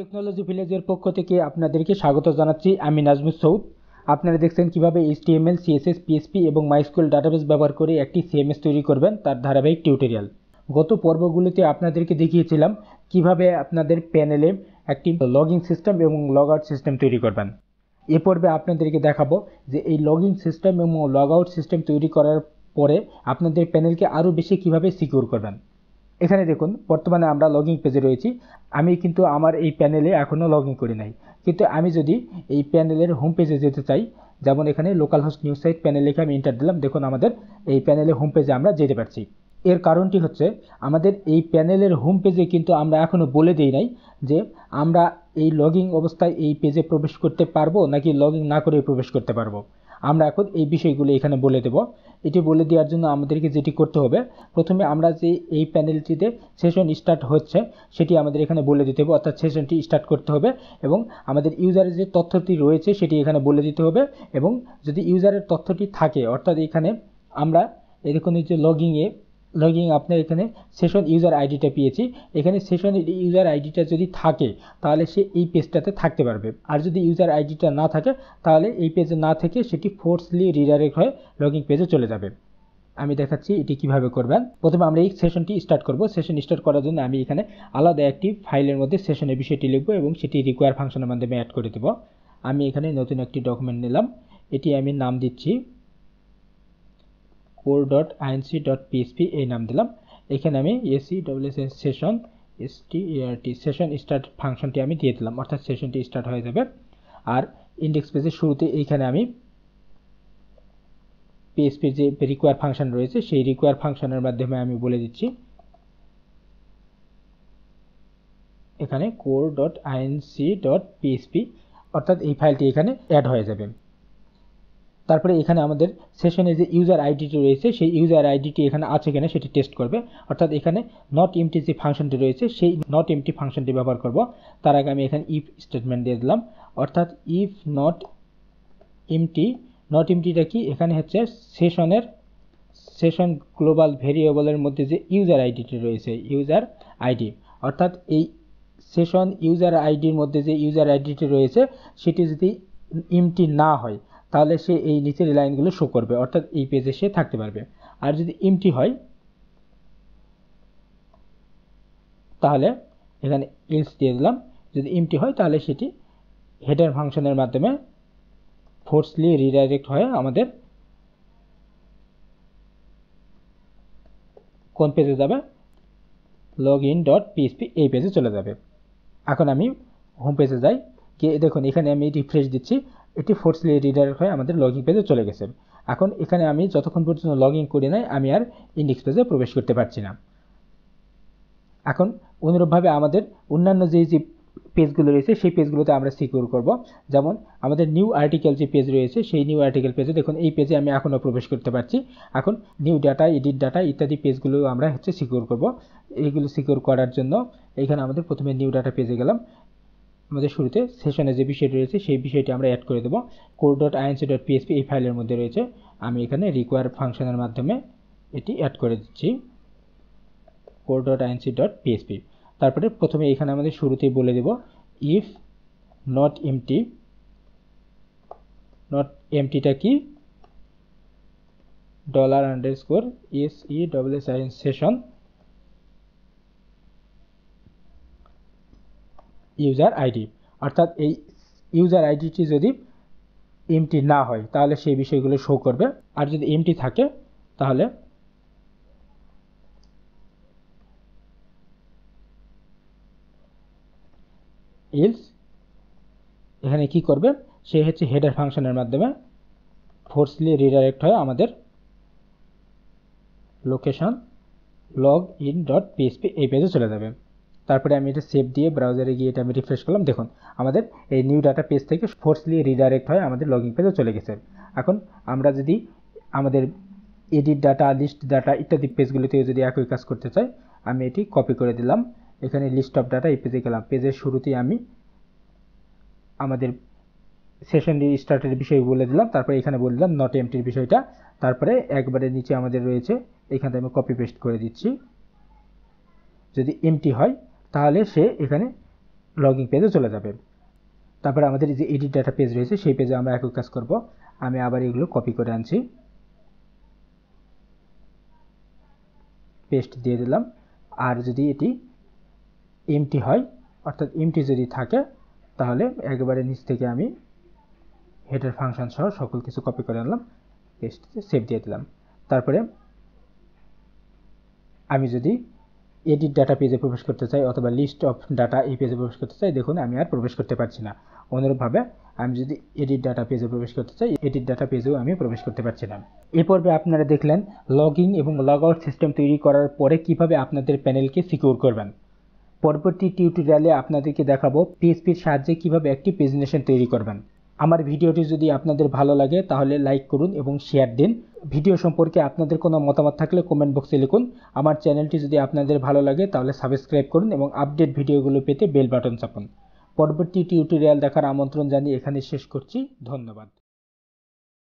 technology ভিলেজের পক্ষ থেকে আপনাদেরকে স্বাগত জানাচ্ছি আমি নাজমুল সৌদ আপনারা দেখছেন কিভাবে এইচটিএমএল সিএসএস পিএসপি এবং মাইস্কুল ডাটাবেস ব্যবহার করে একটি সিএমএস তৈরি করবেন তার ধারাবাহিক টিউটোরিয়াল গত পর্বগুলিতে আপনাদেরকে দেখিয়েছিলাম কিভাবে আপনাদের প্যানেলে একটি লগিং সিস্টেম এবং লগ আউট সিস্টেম তৈরি করবেন এ পর্বে আপনাদেরকে দেখাবো যে এই লগিং সিস্টেম এবং লগ আউট সিস্টেম তৈরি করার পরে আপনাদের প্যানেলকে আরও বেশি কিভাবে সিকিউর করবেন এখানে দেখুন বর্তমানে আমরা লগিং পেজে রয়েছি আমি কিন্তু আমার এই প্যানেলে এখনও লগ করি নাই কিন্তু আমি যদি এই প্যানেলের হোম পেজে যেতে চাই যেমন এখানে local host news site panel লিখে আমি ইন্টার দিলাম দেখুন আমাদের এই প্যানেলে হোম পেজে আমরা যেতে পারছি এর কারণটি হচ্ছে আমাদের এই প্যানেলের হোম পেজে কিন্তু আমরা এখনও বলে দিই নাই যে আমরা এই লগিং অবস্থায় এই পেজে প্রবেশ করতে পারবো নাকি লগ না করে প্রবেশ করতে পারবো আমরা এখন এই বিষয়গুলো এখানে বলে দেব এটি বলে দেওয়ার জন্য আমাদেরকে যেটি করতে হবে প্রথমে আমরা যে এই প্যানেলটিতে সেশন স্টার্ট হচ্ছে সেটি আমাদের এখানে বলে দিতে হবে অর্থাৎ সেশনটি স্টার্ট করতে হবে এবং আমাদের ইউজারের যে তথ্যটি রয়েছে সেটি এখানে বলে দিতে হবে এবং যদি ইউজারের তথ্যটি থাকে অর্থাৎ এখানে আমরা এরকম যে লগিংয়ে লগিং আপনার এখানে সেশন ইউজার আইডিটা পেয়েছি এখানে সেশনের ইউজার আইডিটা যদি থাকে তাহলে সে এই পেজটাতে থাকতে পারবে আর যদি ইউজার আইডিটা না থাকে তাহলে এই পেজে না থেকে সেটি ফোর্সলি রিডাইরেক্ট হয়ে লগিং পেজে চলে যাবে আমি দেখাচ্ছি এটি কিভাবে করবেন প্রথমে আমরা এই সেশনটি স্টার্ট করব সেশন স্টার্ট করার জন্য আমি এখানে আলাদা একটি ফাইলের মধ্যে সেশনের বিষয়টি লিখব এবং সেটি রিকোয়ার ফাংশনের মাধ্যমে অ্যাড করে দেব আমি এখানে নতুন একটি ডকুমেন্ট নিলাম এটি আমি নাম দিচ্ছি core dot INC dot PHP এই নাম দিলাম এখানে আমি এসি ডব্লিউএস সেশন এসটি টি সেশন স্টার্ট ফাংশনটি আমি দিয়ে দিলাম অর্থাৎ সেশনটি স্টার্ট হয়ে যাবে আর ইন্ডেক্স পেজের শুরুতে এইখানে আমি পিএসপি যে রিকোয়ার ফাংশন রয়েছে সেই রিকোয়ার ফাংশনের মাধ্যমে আমি বলে দিচ্ছি এখানে core dot INC dot PHP অর্থাৎ এই ফাইলটি এখানে অ্যাড হয়ে যাবে তারপরে এখানে আমাদের সেশনে যে ইউজার আইডিটি রয়েছে সেই ইউজার আইডিটি এখানে আছে কিনা সেটি টেস্ট করবে অর্থাৎ এখানে নট এমটি যে ফাংশনটি রয়েছে সেই নট এমটি ফাংশনটি ব্যবহার করব তার আগে আমি এখানে ইফ স্টেটমেন্ট দিয়ে দিলাম অর্থাৎ ইফ নট এমটি নট এমটিটা কি এখানে হচ্ছে সেশনের সেশন গ্লোবাল ভেরিয়েবলের মধ্যে যে ইউজার আইডিটি রয়েছে ইউজার আইডি অর্থাৎ এই সেশন ইউজার আইডির মধ্যে যে ইউজার আইডিটি রয়েছে সেটি যদি এমটি না হয় তাহলে সে এই নিচের লাইনগুলো শো করবে অর্থাৎ এই পেজে সে থাকতে পারবে আর যদি এমটি হয় তাহলে এখানে ইলস দিয়ে দিলাম যদি এমটি হয় তাহলে সেটি হেডার ফাংশনের মাধ্যমে ফোর্সলি রিডাইরেক্ট হয় আমাদের কোন পেজে যাবে লগ ইন ডট পিএসপি এই পেজে চলে যাবে এখন আমি হোম পেজে যাই গিয়ে দেখুন এখানে আমি রিফ্রেশ দিচ্ছি এটি ফোর্সলি রিডাইরেক্ট হয়ে আমাদের লগিং পেজে চলে গেছে এখন এখানে আমি যতক্ষণ পর্যন্ত লগ ইন করি নাই আমি আর ইন্ডেক্স পেজে প্রবেশ করতে পারছি না এখন অনুরূপভাবে আমাদের অন্যান্য যে যে পেজগুলো রয়েছে সেই পেজগুলোতে আমরা সিকিউর করব যেমন আমাদের নিউ আর্টিকেল যে পেজ রয়েছে সেই নিউ আর্টিকেল পেজে দেখুন এই পেজে আমি এখনও প্রবেশ করতে পারছি এখন নিউ ডাটা এডিট ডাটা ইত্যাদি পেজগুলো আমরা হচ্ছে সিকিউর করব এইগুলো সিকিউর করার জন্য এখানে আমাদের প্রথমে নিউ ডাটা পেজে গেলাম আমাদের শুরুতে সেশনে যে বিষয়টি রয়েছে সেই বিষয়টি আমরা অ্যাড করে দেবো code dot INC dot PHP এই ফাইলের মধ্যে রয়েছে আমি এখানে রিকোয়ার ফাংশনের মাধ্যমে এটি অ্যাড করে দিচ্ছি code dot INC dot PHP তারপরে প্রথমে এখানে আমাদের শুরুতেই বলে দেব ইফ নট এমটি নট এমটিটা কি dollar underscore S E double S IN session user ID অর্থাৎ এই ইউজার আইডিটি যদি এমটি না হয় তাহলে সেই বিষয়গুলো শো করবে আর যদি এমটি থাকে তাহলে ইলস এখানে কি করবে সে হচ্ছে হেডার ফাংশনের মাধ্যমে ফোর্সলি রিডাইরেক্ট হয় আমাদের location log in dot PHP এই পেজে চলে যাবে তারপরে আমি এটা সেভ দিয়ে ব্রাউজারে গিয়ে এটা আমি রিফ্রেশ করলাম দেখুন আমাদের এই নিউ ডাটা পেজ থেকে ফোর্সলি রিডাইরেক্ট হয় আমাদের লগ ইন পেজে চলে গেছে এখন আমরা যদি আমাদের এডিট ডাটা লিস্ট ডাটা ইত্যাদি পেজগুলিতেও যদি একই কাজ করতে চাই আমি এটি কপি করে দিলাম এখানে লিস্ট অফ ডাটা এই পেজে গেলাম পেজের শুরুতেই আমি আমাদের সেশন স্টার্টের বিষয় বলে দিলাম তারপরে এখানে বলে দিলাম নট এমটির বিষয়টা তারপরে একবারে নিচে আমাদের রয়েছে এখানে আমি কপি পেস্ট করে দিচ্ছি যদি এমটি হয় তাহলে সে এখানে লগিং পেজে চলে যাবে তারপরে আমাদের যে এডিট ডাটা পেজ রয়েছে সেই পেজে আমরা একই কাজ করব আমি আবার এগুলো কপি করে আনছি পেস্ট দিয়ে দিলাম আর যদি এটি এমটি হয় অর্থাৎ এমটি যদি থাকে তাহলে একেবারে নিচ থেকে আমি হেডের ফাংশন সহ সকল কিছু কপি করে আনলাম পেস্ট সেভ দিয়ে দিলাম তারপরে আমি যদি এডিট ডাটা পেজে প্রবেশ করতে চাই অথবা লিস্ট অফ ডাটা এই পেজে প্রবেশ করতে চাই দেখুন আমি আর প্রবেশ করতে পারছি না অনুরূপভাবে আমি যদি এডিট ডাটা পেজে প্রবেশ করতে চাই এডিট ডাটা পেজেও আমি প্রবেশ করতে পারছি না এ পর্বে আপনারা দেখলেন লগ ইন এবং লগ আউট সিস্টেম তৈরি করার পরে কিভাবে আপনাদের প্যানেলকে সিকিউর করবেন পরবর্তী টিউটোরিয়ালে আপনাদেরকে দেখাবো পিএসপির সাহায্যে কীভাবে একটি প্রেজেন্টেশন তৈরি করবেন আমার ভিডিওটি যদি আপনাদের ভালো লাগে তাহলে লাইক করুন এবং শেয়ার দিন ভিডিও সম্পর্কে আপনাদের কোনো মতামত থাকলে কমেন্ট বক্সে লিখুন আমার চ্যানেলটি যদি আপনাদের ভালো লাগে তাহলে সাবস্ক্রাইব করুন এবং আপডেট ভিডিওগুলো পেতে বেল বাটন চাপুন পরবর্তী টিউটোরিয়াল দেখার আমন্ত্রণ জানিয়ে এখানে শেষ করছি ধন্যবাদ